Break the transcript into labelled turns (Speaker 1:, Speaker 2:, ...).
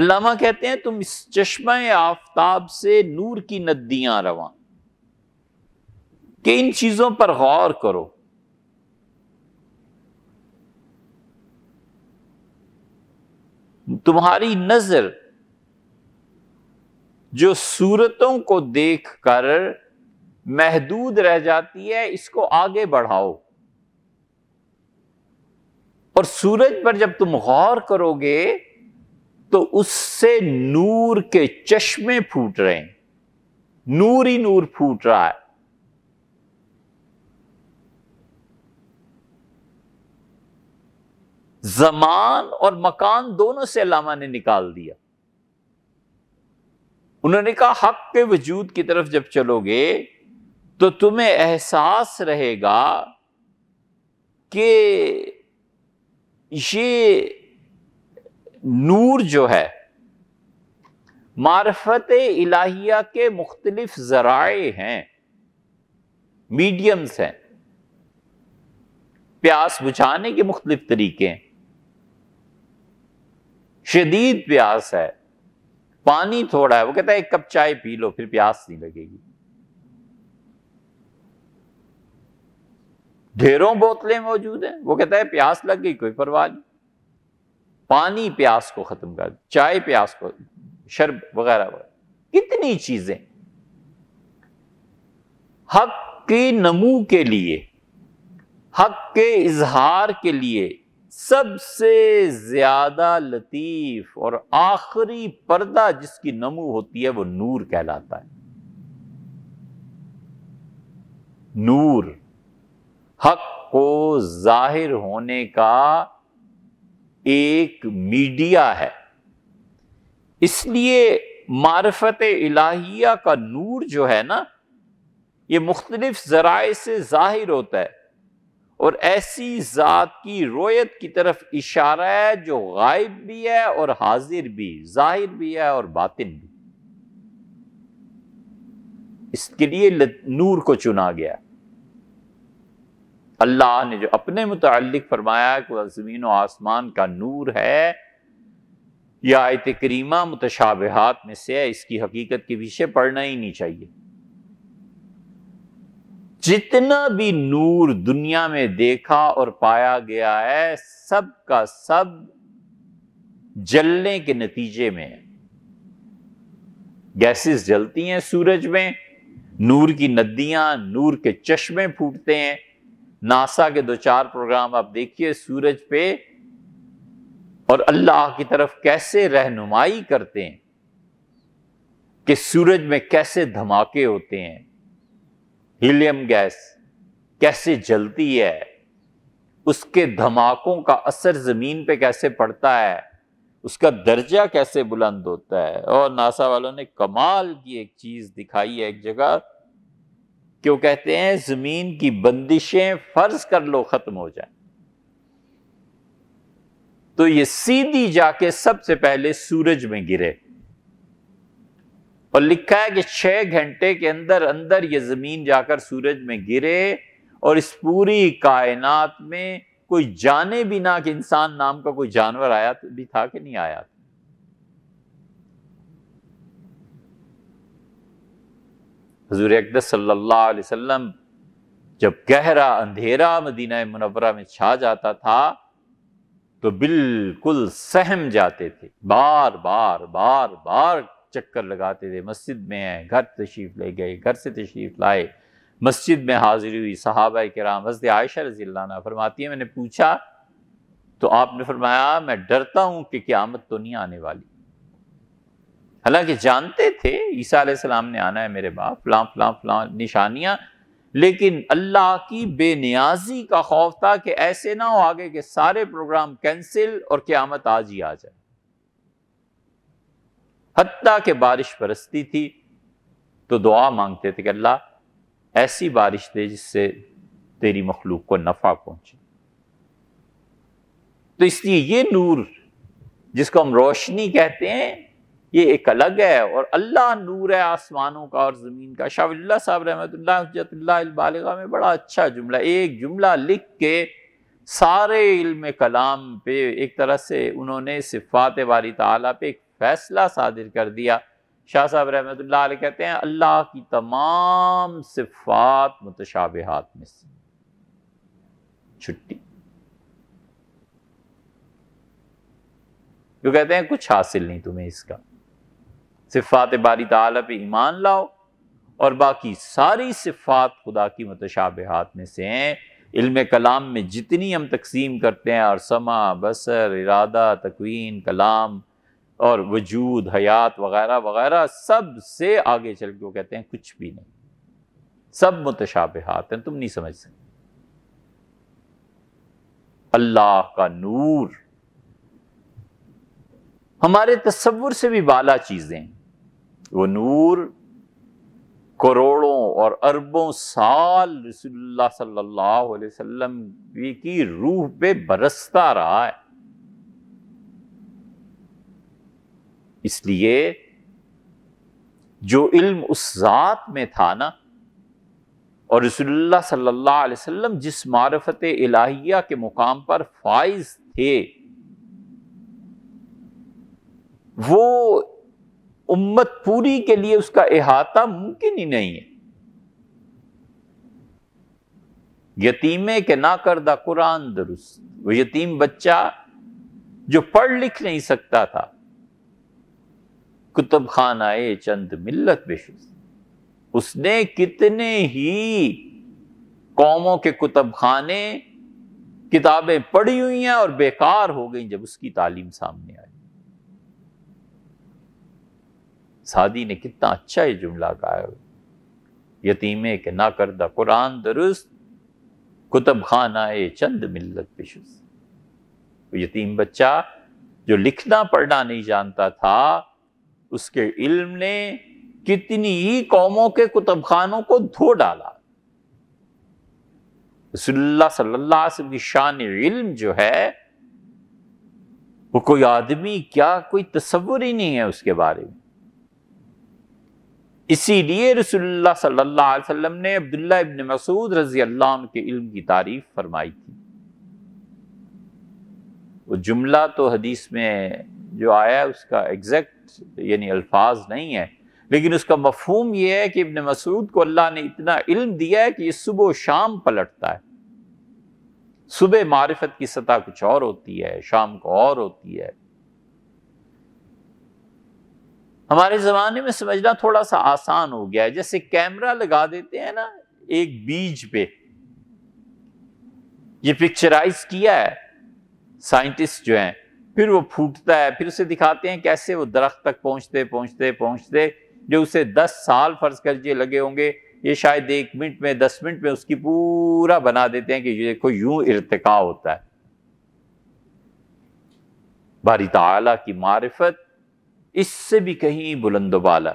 Speaker 1: अल्लामा कहते हैं तुम इस चश्मा आफ्ताब से नूर की नदियां रवा कि इन चीजों पर गौर करो तुम्हारी नजर जो सूरतों को देख कर महदूद रह जाती है इसको आगे बढ़ाओ और सूरज पर जब तुम गौर करोगे तो उससे नूर के चश्मे फूट रहे हैं नूर ही नूर फूट रहा है जमान और मकान दोनों से अलामा ने निकाल दिया उन्होंने कहा हक के वजूद की तरफ जब चलोगे तो तुम्हें एहसास रहेगा कि ये नूर जो है मार्फत इलाहिया के मुख्तलिफ ज़राए हैं मीडियम्स हैं प्यास बुझाने के मुख्तलिफ तरीके हैं शदीद प्यास है पानी थोड़ा है वो कहता है एक कप चाय पी लो फिर प्यास नहीं लगेगी ढेरों बोतलें मौजूद हैं वो कहता है प्यास लग गई कोई परवाह नहीं पानी प्यास को ख़त्म कर चाय प्यास को शर्ब वगैरह वगैरह कितनी चीज़ें हक के नमू के लिए हक के इजहार के लिए सबसे ज़्यादा लतीफ़ और आखिरी पर्दा जिसकी नमू होती है वो नूर कहलाता है नूर हक को जाहिर होने का एक मीडिया है इसलिए मारफत इलाहिया का नूर जो है ना ये मुख्तलिफ ज़राए से ज़ाहिर होता है और ऐसी ज़ात की रोयत की तरफ इशारा है जो गायब भी है और हाजिर भी ज़ाहिर भी है और बातिन भी इसके लिए नूर को चुना गया है अल्लाह ने जो अपने मुतल फरमाया कि वह ज़मीन व आसमान का नूर है यह आयत करीमा मुतशाबहत में से है इसकी हकीकत के पीछे पढ़ना ही नहीं चाहिए जितना भी नूर दुनिया में देखा और पाया गया है सब का सब जलने के नतीजे में है गैसेस जलती हैं सूरज में नूर की नदियां नूर के चश्मे फूटते हैं नासा के दो चार प्रोग्राम आप देखिए सूरज पे और अल्लाह की तरफ कैसे रहनुमाई करते हैं कि सूरज में कैसे धमाके होते हैं हीलियम गैस कैसे जलती है उसके धमाकों का असर ज़मीन पे कैसे पड़ता है उसका दर्जा कैसे बुलंद होता है और नासा वालों ने कमाल की एक चीज़ दिखाई है एक जगह कि वो कहते हैं जमीन की बंदिशें फर्ज कर लो खत्म हो जाए तो ये सीधी जाके सबसे पहले सूरज में गिरे और लिखा है कि छह घंटे के अंदर अंदर ये जमीन जाकर सूरज में गिरे और इस पूरी कायनात में कोई जाने बिना कि इंसान नाम का कोई जानवर आया तो भी था कि नहीं आया हजूर अकदस सल्ला वसम जब गहरा अंधेरा मदीना मुनवरा में छा जाता था तो बिल्कुल सहम जाते थे बार बार बार बार चक्कर लगाते थे मस्जिद में आए घर तशरीफ़ ले गए घर से तशरीफ़ लाए मस्जिद में हाजिरी हुई सहाबा राम हजरत आयशा रजील्ला फरमाती है मैंने पूछा तो आपने फरमाया मैं डरता हूँ कि क़्यामत तो नहीं आने वाली हालांकि जानते थे ईसा सलाम ने आना है मेरे बाप फलां फलां फलां निशानियां लेकिन अल्लाह की बेनियाजी का खौफ था कि ऐसे ना हो आगे के सारे प्रोग्राम कैंसिल और क़्यामत आज ही आ जाए हती के बारिश बरसती थी तो दुआ मांगते थे कि अल्लाह ऐसी बारिश दे जिससे तेरी मखलूक को नफ़ा पहुंचे तो इसलिए ये नूर जिसको हम रोशनी कहते हैं ये एक अलग है और अल्लाह नूर है आसमानों का और ज़मीन का शाह साहब रहमतल्लाजतल्लाबालगा में बड़ा अच्छा जुमला एक जुमला लिख के सारे इल्म कलाम पे एक तरह से उन्होंने सिफात वाली ताला पे एक फ़ैसला सादिर कर दिया शाह साहब रहमतल्ला कहते हैं अल्लाह की तमाम सिफात मुतशाबहत में से छुट्टी जो कहते हैं कुछ हासिल नहीं तुम्हें इसका सिफ़ात बारी ताली पे ईमान लाओ और बाकी सारी सिफ़ात खुदा की हाथ में से हैं इल्म कलाम में जितनी हम तकसीम करते हैं और समा बसर इरादा तकवीन कलाम और वजूद हयात वगैरह वगैरह सब से आगे चल के वो कहते हैं कुछ भी नहीं सब हाथ हैं तुम नहीं समझ सकते अल्लाह का नूर हमारे तस्वुर से भी बाला चीज़ें वो नूर करोड़ों और अरबों साल रसुल्ला सल्लल्लाहु अलैहि वसल्लम की रूह पे बरसता रहा है इसलिए जो इल्म उस ज़ात में था ना और रसुल्ला सल्लल्लाहु अलैहि वसल्लम जिस मारफत इलाहिया के मुकाम पर फाइज थे वो उम्मत पूरी के लिए उसका अहाता मुमकिन ही नहीं है यतीमे के ना करदा कुरान दुरुस्त वो यतीम बच्चा जो पढ़ लिख नहीं सकता था कुतुब खान आए चंद मिल्लत बेशुस उसने कितने ही कौमों के कुतुब खाने किताबें पढ़ी हुई हैं और बेकार हो गई जब उसकी तालीम सामने आई सादी ने कितना अच्छा ये जुमला गाया यतीमे के ना करदा कुरान दुरुस्त कुतुब खान आए चंद मिल्लत पिशुस यतीम बच्चा जो लिखना पढ़ना नहीं जानता था उसके इल्म ने कितनी ही कौमों के कुतब खानों को धो डाला रसुल्ला सल्लल्लाहु अलैहि वसल्लम की शान इल्म जो है वो कोई आदमी क्या कोई तस्वुर ही नहीं है उसके बारे में इसीलिए रसुल्ला सल्लल्लाहु अलैहि वसल्लम ने अब्दुल्ला इब्न मसूद रजी अल्लाह के इल्म की तारीफ फरमाई थी वो जुमला तो हदीस में जो आया उसका एग्जैक्ट यानी अल्फाज नहीं है लेकिन उसका मफहूम यह है कि इबन मसूद को अल्लाह ने इतना इल्म दिया है कि ये सुबह शाम पलटता है सुबह मारिफत की सतह कुछ और होती है शाम को और होती है हमारे ज़माने में समझना थोड़ा सा आसान हो गया है जैसे कैमरा लगा देते हैं ना एक बीज पे ये पिक्चराइज किया है साइंटिस्ट जो हैं फिर वो फूटता है फिर उसे दिखाते हैं कैसे वो दरख्त तक पहुंचते पहुंचते पहुंचते जो उसे दस साल फर्ज करिए लगे होंगे ये शायद एक मिनट में दस मिनट में उसकी पूरा बना देते हैं कि ये देखो यूं इरतका होता है बारी तला की मारिफत इससे भी कहीं बुलंदोबाला